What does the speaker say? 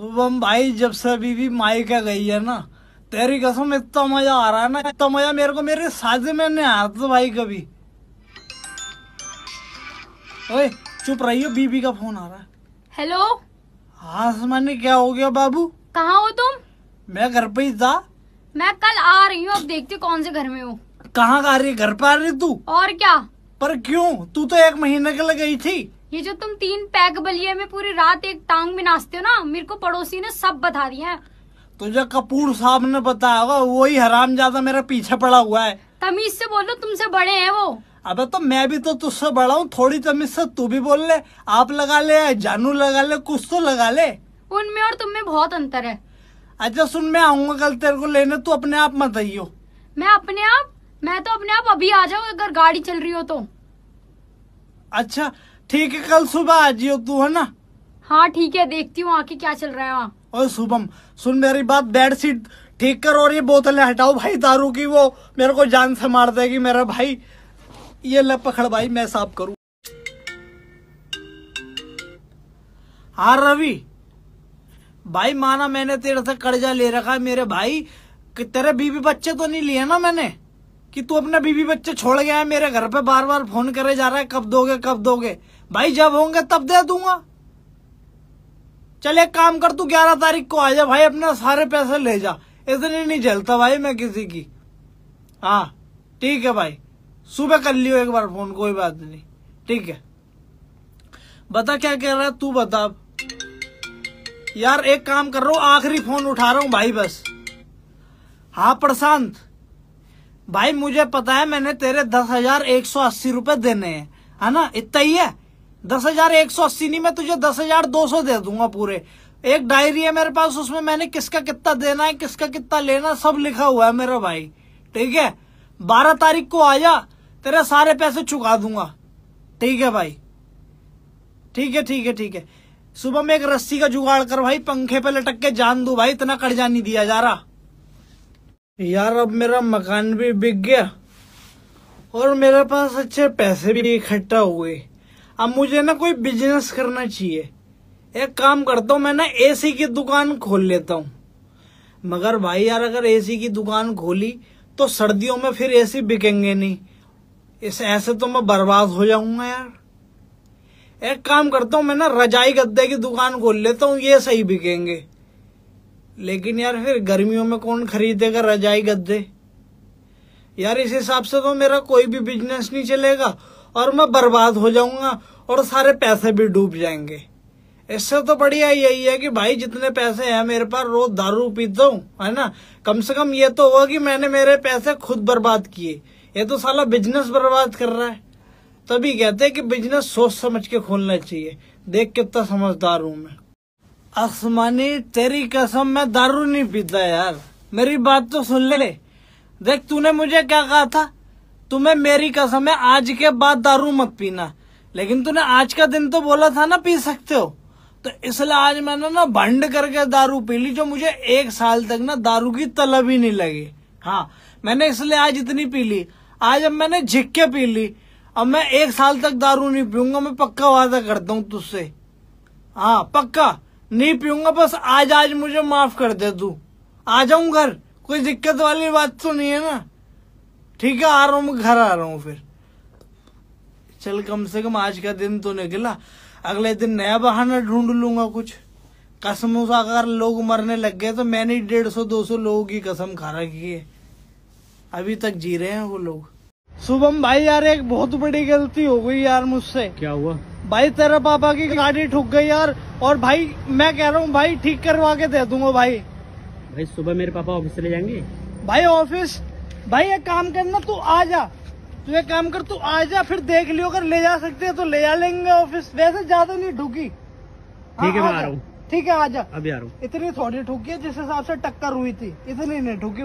शुभम भाई जब से अभी भी मायका गई है ना तेरी कसम इतना मजा आ रहा है ना इतना मजा मेरे को मेरे साजे में नहीं आ था भाई कभी ओए चुप रहियो बीबी का फोन आ रहा है हेलो हाँ क्या हो गया बाबू कहाँ हो तुम मैं घर पे ही था मैं कल आ रही हूँ अब देखते कौन से घर में हो कहाँ आ रही घर पे आ रही तू और क्या पर क्यों तू तो एक महीने के लिए गई थी ये जो तुम तीन पैग बलिए में पूरी रात एक टांग में नाचते हो ना मेरे को पड़ोसी ने सब बता दिया है तुझे कपूर साहब ने बताया होगा वही हराम ज्यादा मेरे पीछे पड़ा हुआ है तमीज से बोलो तुमसे बड़े हैं वो अबे तो मैं भी तो तुझसे बड़ा हूँ थोड़ी तमीज से तू भी बोल ले आप लगा ले जानू लगा ले कुछ तो लगा ले उनमें और तुम में बहुत अंतर है अच्छा सुन मैं आऊंगा कल तेरे को लेने तू अपने आप मत आइयो मैं अपने आप मैं तो अपने आप अभी आ जाऊँ अगर गाड़ी चल रही हो तो अच्छा ठीक है कल सुबह आ जियो तू है ना हाँ ठीक है देखती हूँ आके क्या चल रहा है वहाँ और शुभम सुन मेरी बात बेड शीट ठीक करो और ये बोतलें हटाओ भाई दारू की वो मेरे को जान से मार देगी मेरा भाई ये ले पकड़ भाई मैं साफ करूँ हाँ रवि भाई माना मैंने तेरे से कर्जा ले रखा है मेरे भाई तेरे बीबी बच्चे तो नहीं लिए ना मैंने कि तू अपना बीबी बच्चे छोड़ गया है मेरे घर पे बार बार फोन करे जा रहा है कब दोगे कब दोगे भाई जब होंगे तब दे दूंगा चल एक काम कर तू ग्यारह तारीख को आ जा भाई अपना सारे पैसे ले जा इतने नहीं झलता भाई मैं किसी की हाँ ठीक है भाई सुबह कर लियो एक बार फोन कोई बात नहीं ठीक है बता क्या कह रहा है तू बता यार एक काम कर रहा हूं आखिरी फोन उठा रहा हूं भाई बस हाँ प्रशांत भाई मुझे पता है मैंने तेरे दस हजार एक सौ अस्सी रूपए देने हैं है ना इतना ही है दस हजार एक सौ अस्सी नहीं मैं तुझे दस हजार दो सौ दे दूंगा पूरे एक डायरी है मेरे पास उसमें मैंने किसका कितना देना है किसका कितना लेना सब लिखा हुआ है मेरा भाई ठीक है बारह तारीख को आजा तेरे सारे पैसे चुका दूंगा ठीक है भाई ठीक है ठीक है ठीक है सुबह में एक रस्सी का जुगाड़ कर भाई पंखे पे लटक के जान दू भाई इतना कर्जा नहीं दिया जा रहा यार अब मेरा मकान भी बिक गया और मेरे पास अच्छे पैसे भी इकट्ठा हुए अब मुझे ना कोई बिजनेस करना चाहिए एक काम करता हूँ मैं ना एसी की दुकान खोल लेता हूँ मगर भाई यार अगर एसी की दुकान खोली तो सर्दियों में फिर एसी बिकेंगे नहीं इस ऐसे तो मैं बर्बाद हो जाऊंगा यार एक काम करता हूँ मैं ना रजाई गद्दे की दुकान खोल लेता हूँ ये सही बिकेंगे लेकिन यार फिर गर्मियों में कौन खरीदेगा रजाई गद्दे यार इस हिसाब से तो मेरा कोई भी बिजनेस नहीं चलेगा और मैं बर्बाद हो जाऊंगा और सारे पैसे भी डूब जाएंगे इससे तो बढ़िया यही है कि भाई जितने पैसे हैं मेरे पास रोज दारू पीता हूँ है ना कम से कम ये तो हुआ कि मैंने मेरे पैसे खुद बर्बाद किए ये तो साला बिजनेस बर्बाद कर रहा है तभी कहते हैं कि बिजनेस सोच समझ के खोलना चाहिए देख कितना समझदार हूं मैं आसमानी तेरी कसम मैं दारू नहीं पीता यार मेरी बात तो सुन ले देख तूने मुझे क्या कहा था तुम्हें मेरी कसम है आज के बाद दारू मत पीना लेकिन तूने आज का दिन तो बोला था ना पी सकते हो तो इसलिए आज मैंने ना भंड करके दारू पी ली जो मुझे एक साल तक ना दारू की तलब ही नहीं लगी हाँ मैंने इसलिए आज इतनी पी ली आज अब मैंने झिक्के पी ली अब मैं एक साल तक दारू नहीं पीऊंगा मैं पक्का वादा करता हूँ तुझसे हाँ पक्का नहीं पीऊंगा बस आज आज मुझे माफ कर दे तू आ जाऊं घर कोई दिक्कत वाली बात तो नहीं है ना ठीक है आ रहा हूं मैं घर आ रहा हूँ फिर चल कम से कम आज का दिन तो निकला अगले दिन नया बहाना ढूंढ लूंगा कुछ कसम अगर लोग मरने लग गए तो मैंने डेढ़ सौ दो सौ लोगों की कसम खा रखी है अभी तक जी रहे हैं वो लोग शुभम भाई यार एक बहुत बड़ी गलती हो गई यार मुझसे क्या हुआ भाई तेरा पापा की गाड़ी ठुक गई यार और भाई मैं कह रहा हूँ भाई ठीक करवा के दे दूंगा भाई भाई सुबह मेरे पापा ऑफिस चले जाएंगे भाई ऑफिस भाई एक काम करना तू आ जा तू एक काम कर तू आ जा फिर देख लियो अगर ले जा सकते हैं तो ले जा लेंगे ऑफिस वैसे ज्यादा नहीं ढुकी ठीक है हाँ, मैं आ रहा हूँ ठीक है आ जा अभी आ रहा हूँ इतनी थोड़ी ठुकी है जिस हिसाब से टक्कर हुई थी इतनी नहीं ठुकी